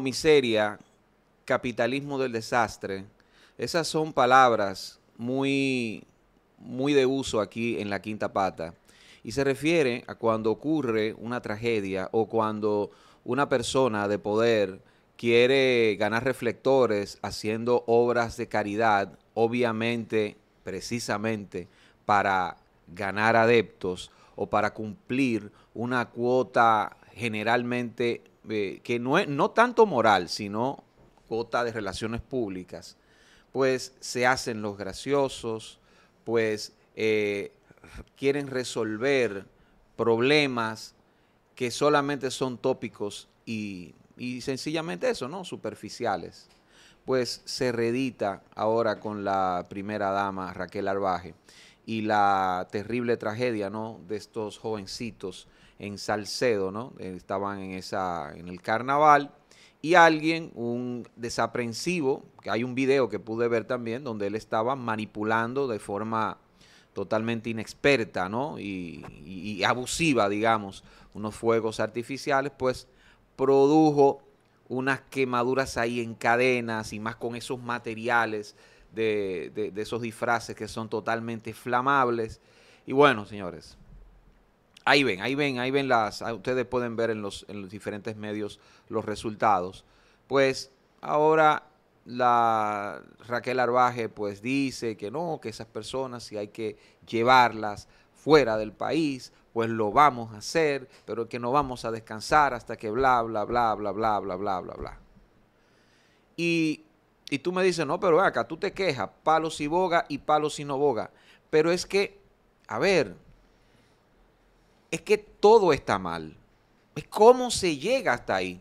miseria capitalismo del desastre, esas son palabras muy, muy de uso aquí en la quinta pata. Y se refiere a cuando ocurre una tragedia o cuando una persona de poder quiere ganar reflectores haciendo obras de caridad, obviamente, precisamente, para ganar adeptos o para cumplir una cuota generalmente eh, que no es no tanto moral, sino cota de relaciones públicas, pues se hacen los graciosos, pues eh, quieren resolver problemas que solamente son tópicos y, y sencillamente eso, ¿no? Superficiales. Pues se redita ahora con la primera dama Raquel Arbaje y la terrible tragedia, ¿no? De estos jovencitos en Salcedo, ¿no? Eh, estaban en, esa, en el carnaval y alguien, un desaprensivo, que hay un video que pude ver también, donde él estaba manipulando de forma totalmente inexperta, ¿no? Y, abusiva, digamos, unos fuegos artificiales, pues produjo unas quemaduras ahí en cadenas y más con esos materiales de, de esos disfraces que son totalmente flamables. Y bueno, señores, Ahí ven, ahí ven, ahí ven las, ah, ustedes pueden ver en los, diferentes medios los resultados. Pues ahora la Raquel Arbaje pues dice que no, que esas personas si hay que llevarlas fuera del país, pues lo vamos a hacer, pero que no vamos a descansar hasta que bla, bla, bla, bla, bla, bla, bla, bla, bla. Y, y tú me dices, no, pero acá tú te quejas, palos y boga y palos y no boga. Pero es que, a ver, es que todo está mal. cómo se llega hasta ahí.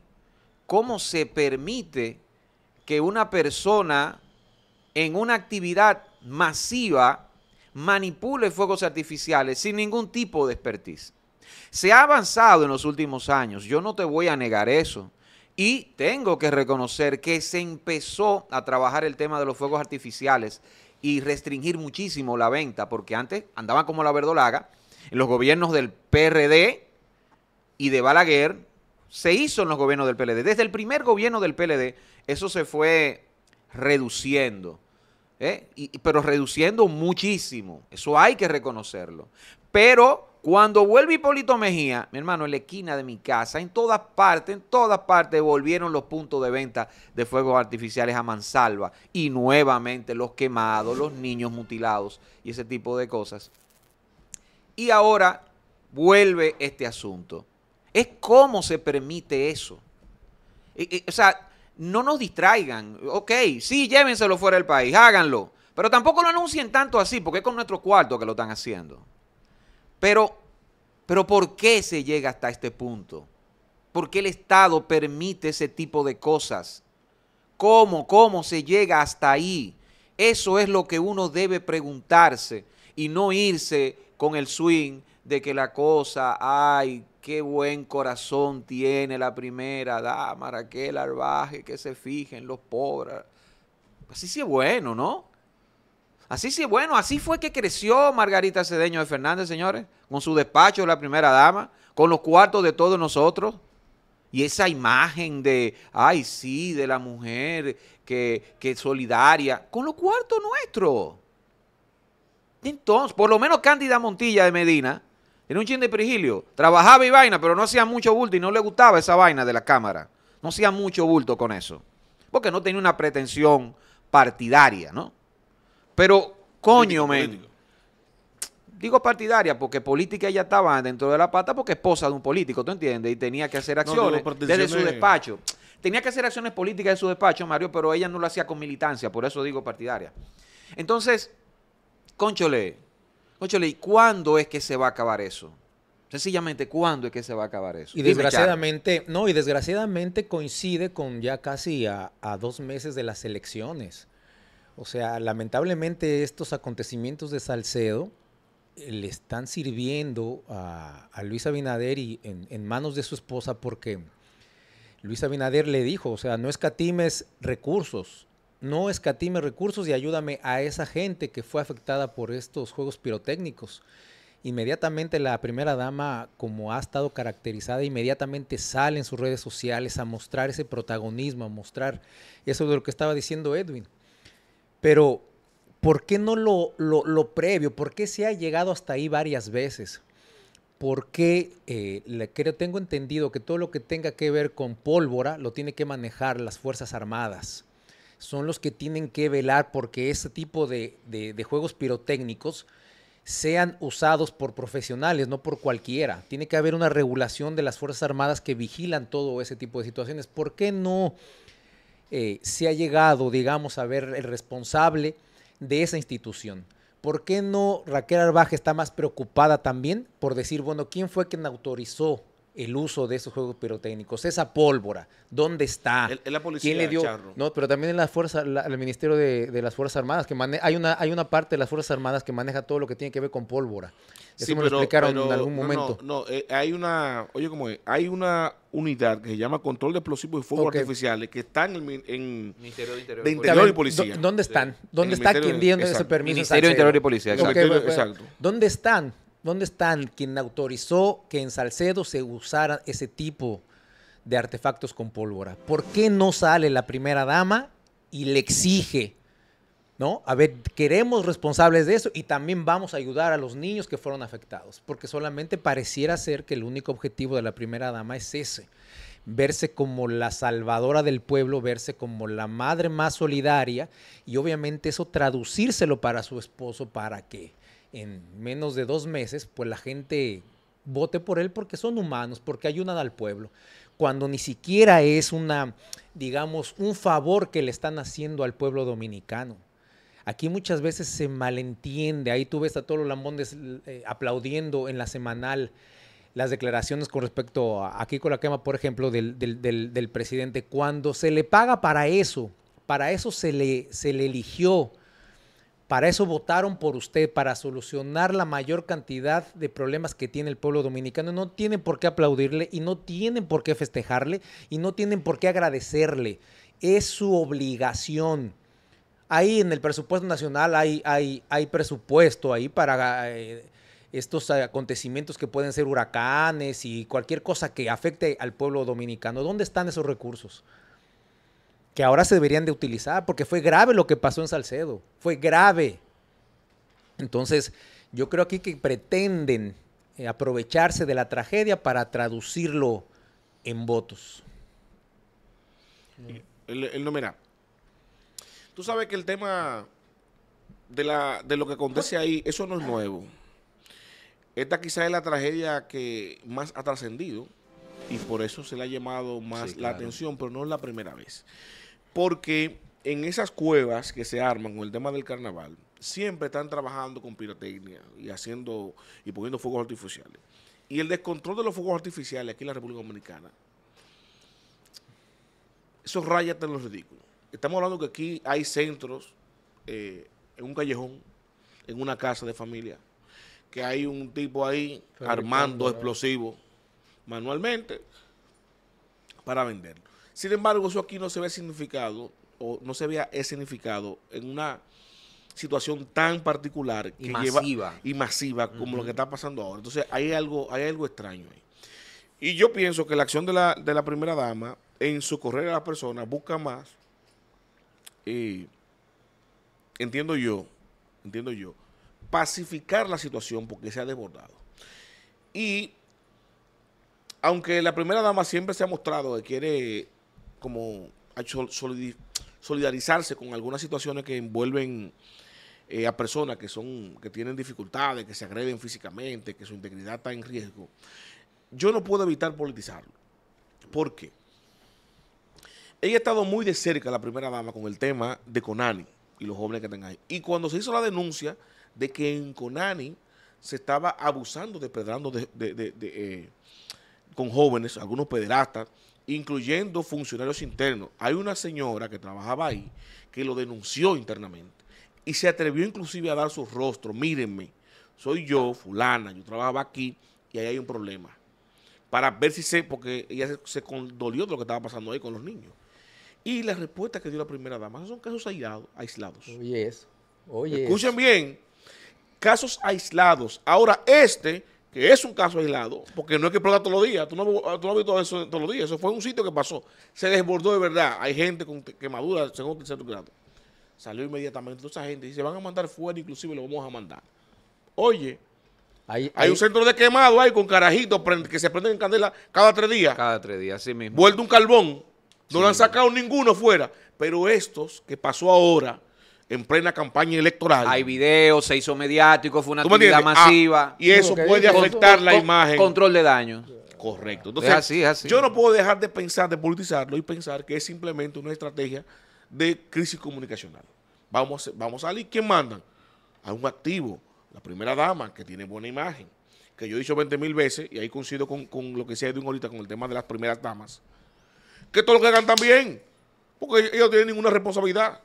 Cómo se permite que una persona en una actividad masiva manipule fuegos artificiales sin ningún tipo de expertise. Se ha avanzado en los últimos años, yo no te voy a negar eso. Y tengo que reconocer que se empezó a trabajar el tema de los fuegos artificiales y restringir muchísimo la venta, porque antes andaban como la verdolaga en los gobiernos del PRD y de Balaguer se hizo en los gobiernos del PLD. Desde el primer gobierno del PLD eso se fue reduciendo. ¿eh? pero reduciendo muchísimo. Eso hay que reconocerlo. Pero cuando vuelve Hipólito Mejía, mi hermano, en la esquina de mi casa, en todas partes, en todas partes volvieron los puntos de venta de fuegos artificiales a mansalva y nuevamente los quemados, los niños mutilados y ese tipo de cosas y ahora vuelve este asunto. Es cómo se permite eso. Eh, eh, o sea, no nos distraigan. Ok, sí, llévenselo fuera del país, háganlo. Pero tampoco lo anuncien tanto así, porque es con nuestro cuarto que lo están haciendo. Pero, pero ¿por qué se llega hasta este punto? ¿Por qué el Estado permite ese tipo de cosas? ¿Cómo, cómo se llega hasta ahí? Eso es lo que uno debe preguntarse y no irse con el swing de que la cosa, ay, qué buen corazón tiene la primera dama, Raquel Arbaje, que se fijen los pobres. Así sí es bueno, ¿no? Así sí es bueno, así fue que creció Margarita Cedeño de Fernández, señores, con su despacho de la primera dama, con los cuartos de todos nosotros. Y esa imagen de, ay, sí, de la mujer que, que solidaria, con los cuartos nuestros. Entonces, por lo menos Cándida Montilla de Medina en un chin de Prigilio, Trabajaba y vaina, pero no hacía mucho bulto y no le gustaba esa vaina de la Cámara. No hacía mucho bulto con eso. Porque no tenía una pretensión partidaria, ¿no? Pero, coño, men. Digo partidaria porque política ella estaba dentro de la pata porque esposa de un político, ¿tú entiendes? Y tenía que hacer acciones desde su despacho. Tenía que hacer acciones políticas de su despacho, Mario, pero ella no lo hacía con militancia, por eso digo partidaria. Entonces, conchole, ¿y cuándo es que se va a acabar eso? Sencillamente, ¿cuándo es que se va a acabar eso? Y desgraciadamente, no, y desgraciadamente coincide con ya casi a, dos meses de las elecciones. O sea, lamentablemente estos acontecimientos de Salcedo eh, le están sirviendo a, Luis Abinader y en, en, manos de su esposa porque Luis Abinader le dijo, o sea, no escatimes recursos, no escatime recursos y ayúdame a esa gente que fue afectada por estos juegos pirotécnicos. Inmediatamente la primera dama, como ha estado caracterizada, inmediatamente sale en sus redes sociales a mostrar ese protagonismo, a mostrar eso de lo que estaba diciendo Edwin. Pero, ¿por qué no lo, lo, previo? ¿Por qué se ha llegado hasta ahí varias veces? ¿Por qué creo, eh, tengo entendido que todo lo que tenga que ver con pólvora lo tiene que manejar las Fuerzas Armadas son los que tienen que velar porque ese tipo de, juegos pirotécnicos sean usados por profesionales, no por cualquiera. Tiene que haber una regulación de las Fuerzas Armadas que vigilan todo ese tipo de situaciones. ¿Por qué no eh, se ha llegado, digamos, a ver el responsable de esa institución? ¿Por qué no Raquel Arbaje está más preocupada también por decir, bueno, ¿quién fue quien autorizó el uso de esos juegos pirotécnicos, esa pólvora, ¿dónde está? la policía, ¿Quién le dio? No, pero también en la fuerza, el Ministerio de, de, las Fuerzas Armadas, que hay una, hay una parte de las Fuerzas Armadas que maneja todo lo que tiene que ver con pólvora. Eso me lo explicaron en algún momento. No, no, eh, no hay una, oye, como es? Hay una unidad que se llama Control de Explosivos y Fuegos Artificiales que está en, en Ministerio de Interior, y Policía. ¿Dónde están? ¿Dónde está quien dio ese permiso? Ministerio de Interior y Policía, exacto. ¿Dónde están? ¿Dónde están quien autorizó que en Salcedo se usara ese tipo de artefactos con pólvora? ¿Por qué no sale la primera dama y le exige? ¿No? A ver, queremos responsables de eso y también vamos a ayudar a los niños que fueron afectados, porque solamente pareciera ser que el único objetivo de la primera dama es ese, verse como la salvadora del pueblo, verse como la madre más solidaria y obviamente eso traducírselo para su esposo para qué? en menos de dos meses, pues la gente vote por él porque son humanos, porque ayudan al pueblo. Cuando ni siquiera es una, digamos, un favor que le están haciendo al pueblo dominicano. Aquí muchas veces se malentiende. Ahí tú ves a todos los lambones eh, aplaudiendo en la semanal las declaraciones con respecto a, aquí con la quema, por ejemplo, del, presidente. Cuando se le paga para eso, para eso se le, se le eligió para eso votaron por usted, para solucionar la mayor cantidad de problemas que tiene el pueblo dominicano. No tienen por qué aplaudirle y no tienen por qué festejarle y no tienen por qué agradecerle. Es su obligación. Ahí en el presupuesto nacional hay, hay, presupuesto ahí para... Eh, estos acontecimientos que pueden ser huracanes y cualquier cosa que afecte al pueblo dominicano. ¿Dónde están esos recursos? que ahora se deberían de utilizar, porque fue grave lo que pasó en Salcedo, fue grave. Entonces, yo creo aquí que pretenden eh, aprovecharse de la tragedia para traducirlo en votos. El, Número no, tú sabes que el tema de, de lo que acontece ahí, eso no es nuevo. Esta quizás es la tragedia que más ha trascendido y por eso se le ha llamado más la atención, pero no es la primera vez. Porque en esas cuevas que se arman con el tema del carnaval, siempre están trabajando con pirotecnia y haciendo y poniendo fuegos artificiales. Y el descontrol de los fuegos artificiales aquí en la República Dominicana, esos rayas en los ridículos. Estamos hablando que aquí hay centros, eh, en un callejón, en una casa de familia, que hay un tipo ahí armando explosivos manualmente para venderlo. Sin embargo, eso aquí no se ve significado o no se vea significado en una situación tan particular y masiva, y masiva como lo que está pasando ahora. Entonces hay algo, hay algo extraño ahí. Y yo pienso que la acción de la, primera dama en socorrer a la persona busca más, entiendo yo, entiendo yo, pacificar la situación porque se ha desbordado. Y aunque la primera dama siempre se ha mostrado que quiere como solidarizarse con algunas situaciones que envuelven eh, a personas que son que tienen dificultades, que se agreden físicamente, que su integridad está en riesgo, yo no puedo evitar politizarlo. ¿Por qué? Ella ha estado muy de cerca, la primera dama, con el tema de Conani y los jóvenes que están ahí. Y cuando se hizo la denuncia de que en Conani se estaba abusando, despedrando de, de, de, eh, con jóvenes, algunos pederastas, incluyendo funcionarios internos. Hay una señora que trabajaba ahí que lo denunció internamente y se atrevió inclusive a dar su rostro. Mírenme, soy yo, fulana, yo trabajaba aquí y ahí hay un problema. Para ver si sé, porque ella se, condolió de lo que estaba pasando ahí con los niños. Y la respuesta que dio la primera dama, son casos aislados. aislados. Oye eso, oye Escuchen bien, casos aislados. Ahora este que es un caso aislado, porque no hay que explota todos los días, ah, tú no, has visto eso todos los días, eso fue un sitio que pasó, se desbordó de verdad, hay gente con quemadura según grado. Salió inmediatamente toda esa gente y se van a mandar fuera, inclusive lo vamos a mandar. Oye, hay, hay, un centro de quemado ahí con carajitos que se prenden en candela cada tres días. Cada tres días, sí mismo. vuelto un carbón. No lo han sacado ninguno fuera. Pero estos que pasó ahora, en plena campaña electoral. Hay videos, se hizo mediático, fue una actividad ah, masiva. y eso puede afectar la imagen. Control de daño. Correcto. Entonces, así, es yo no puedo dejar de pensar, de politizarlo y pensar que es simplemente una estrategia de crisis comunicacional. Vamos, vamos a salir. ¿Quién manda? A un activo, la primera dama, que tiene buena imagen. Que yo he dicho 20 mil veces, y ahí coincido con, lo que se ha dicho ahorita con el tema de las primeras damas. Que todo lo que hagan también porque ellos no tienen ninguna responsabilidad.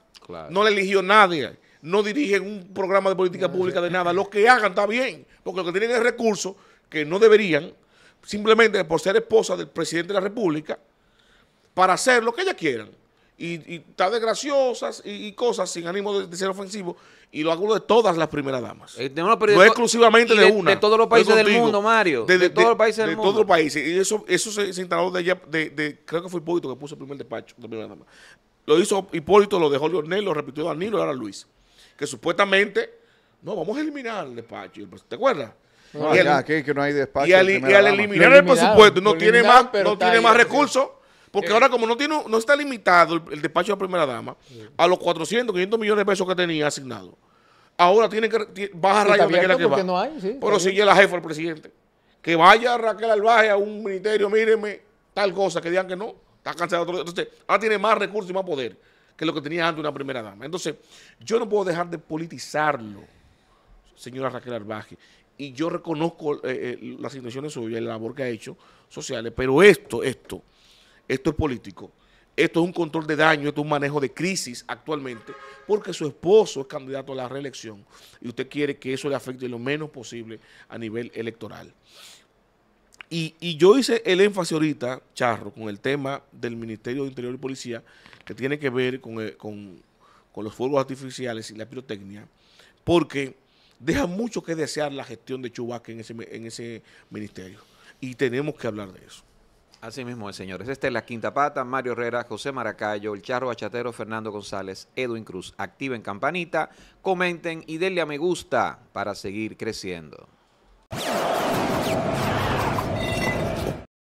No le eligió nadie. No dirigen un programa de política pública de nada. Lo que hagan está bien. Porque lo que tienen es recursos que no deberían, simplemente por ser esposa del presidente de la República, para hacer lo que ellas quieran. Y, y graciosas desgraciosas y, cosas sin ánimo de ser ofensivo y lo hago de todas las primeras damas. Eh, no, exclusivamente de, una. De todos los países del mundo, Mario. De, todos los países del mundo. De todos los países. Y eso, eso se, instaló de allá, de, creo que fue Hipólito que puso el primer despacho, de primera dama. Lo hizo Hipólito, lo dejó Leonel, lo repitió Danilo y ahora Luis. Que supuestamente, no, vamos a eliminar el despacho. ¿Te acuerdas? y, que, no hay despacho y al, y eliminar el presupuesto no tiene más, no tiene más recursos. Porque eh, ahora como no tiene no está limitado el, despacho de la primera dama a los 400, 500 millones de pesos que tenía asignado, ahora tiene que bajar Raquel la Pero sigue la jefa el presidente. Que vaya Raquel Albaje a un ministerio, míreme, tal cosa, que digan que no. Está cansado. Entonces, ahora tiene más recursos y más poder que lo que tenía antes una primera dama. Entonces, yo no puedo dejar de politizarlo, señora Raquel Albaje y yo reconozco eh, eh, las intenciones suyas, la labor que ha hecho sociales, pero esto, esto, esto es político, esto es un control de daño, esto es un manejo de crisis actualmente, porque su esposo es candidato a la reelección y usted quiere que eso le afecte lo menos posible a nivel electoral. Y, yo hice el énfasis ahorita, Charro, con el tema del Ministerio de Interior y Policía, que tiene que ver con, eh, los fuegos artificiales y la pirotecnia, porque deja mucho que desear la gestión de Chubaque en ese ministerio. Y tenemos que hablar de eso. Así mismo señores. Esta es La Quinta Pata, Mario Herrera, José Maracayo, El Charro Bachatero, Fernando González, Edwin Cruz. Activen campanita, comenten y denle a me gusta para seguir creciendo.